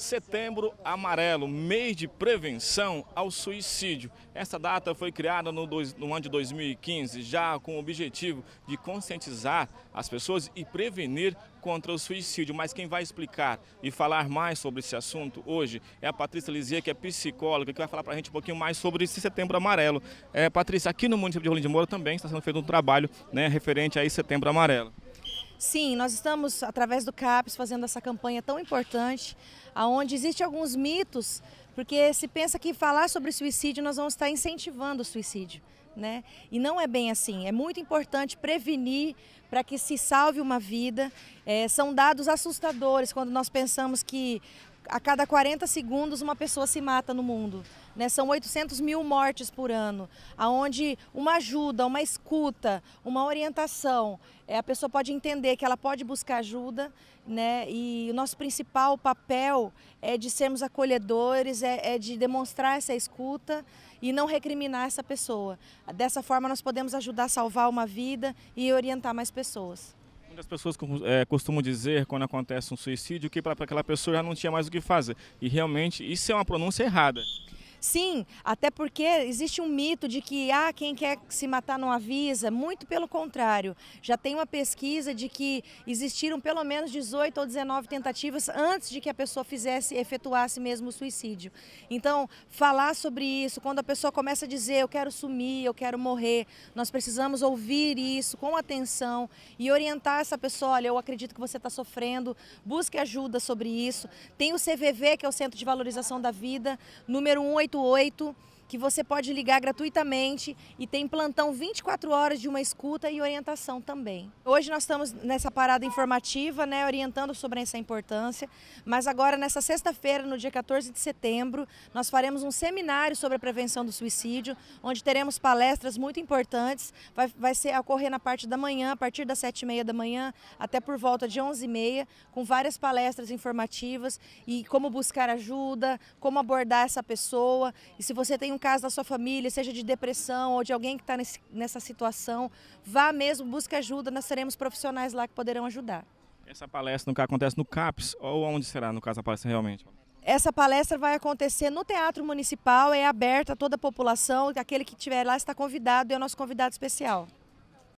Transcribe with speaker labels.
Speaker 1: Setembro Amarelo, mês de prevenção ao suicídio. Essa data foi criada no, dois, no, ano de 2015, já com o objetivo de conscientizar as pessoas e prevenir contra o suicídio. Mas quem vai explicar e falar mais sobre esse assunto hoje é a Patrícia Lizia, que é psicóloga, que vai falar para a gente um pouquinho mais sobre esse Setembro Amarelo. É, Patrícia, aqui no município de Rolim de Moura também está sendo feito um trabalho né, referente a esse Setembro Amarelo.
Speaker 2: Sim, nós estamos, através do CAPES, fazendo essa campanha tão importante, onde existem alguns mitos, porque se pensa que falar sobre suicídio, nós vamos estar incentivando o suicídio. Né? E não é bem assim. É muito importante prevenir para que se salve uma vida. É, são dados assustadores quando nós pensamos que a cada 40 segundos uma pessoa se mata no mundo. Né? São 800 mil mortes por ano, aonde uma ajuda, uma escuta, uma orientação, é, a pessoa pode entender que ela pode buscar ajuda, né? E o nosso principal papel é de sermos acolhedores, é, é de demonstrar essa escuta e não recriminar essa pessoa. Dessa forma nós podemos ajudar a salvar uma vida e orientar mais pessoas.
Speaker 1: As pessoas é, costumam dizer, quando acontece um suicídio, que para aquela pessoa já não tinha mais o que fazer. E realmente isso é uma pronúncia errada.
Speaker 2: Sim, até porque existe um mito de que ah, quem quer se matar não avisa. Muito pelo contrário. Já tem uma pesquisa de que existiram pelo menos 18 ou 19 tentativas antes de que a pessoa fizesse, efetuasse mesmo o suicídio. Então, falar sobre isso, quando a pessoa começa a dizer eu quero sumir, eu quero morrer, nós precisamos ouvir isso com atenção e orientar essa pessoa, olha, eu acredito que você está sofrendo, busque ajuda sobre isso. Tem o CVV, que é o Centro de Valorização da Vida, número 180 oito que você pode ligar gratuitamente e tem plantão 24 horas de uma escuta e orientação também. Hoje nós estamos nessa parada informativa, né, orientando sobre essa importância, mas agora nessa sexta-feira, no dia 14 de setembro, nós faremos um seminário sobre a prevenção do suicídio, onde teremos palestras muito importantes, vai, vai ser ocorrer na parte da manhã, a partir das 7h30 da manhã até por volta de 11h30, com várias palestras informativas e como buscar ajuda, como abordar essa pessoa e se você tem um caso da sua família, seja de depressão ou de alguém que está nessa situação, vá mesmo, busque ajuda, nós teremos profissionais lá que poderão ajudar.
Speaker 1: Essa palestra nunca acontece no CAPS ou onde será, no caso, a palestra
Speaker 2: realmente? Essa palestra vai acontecer no Teatro Municipal, é aberta a toda a população, aquele que estiver lá está convidado, é o nosso convidado especial.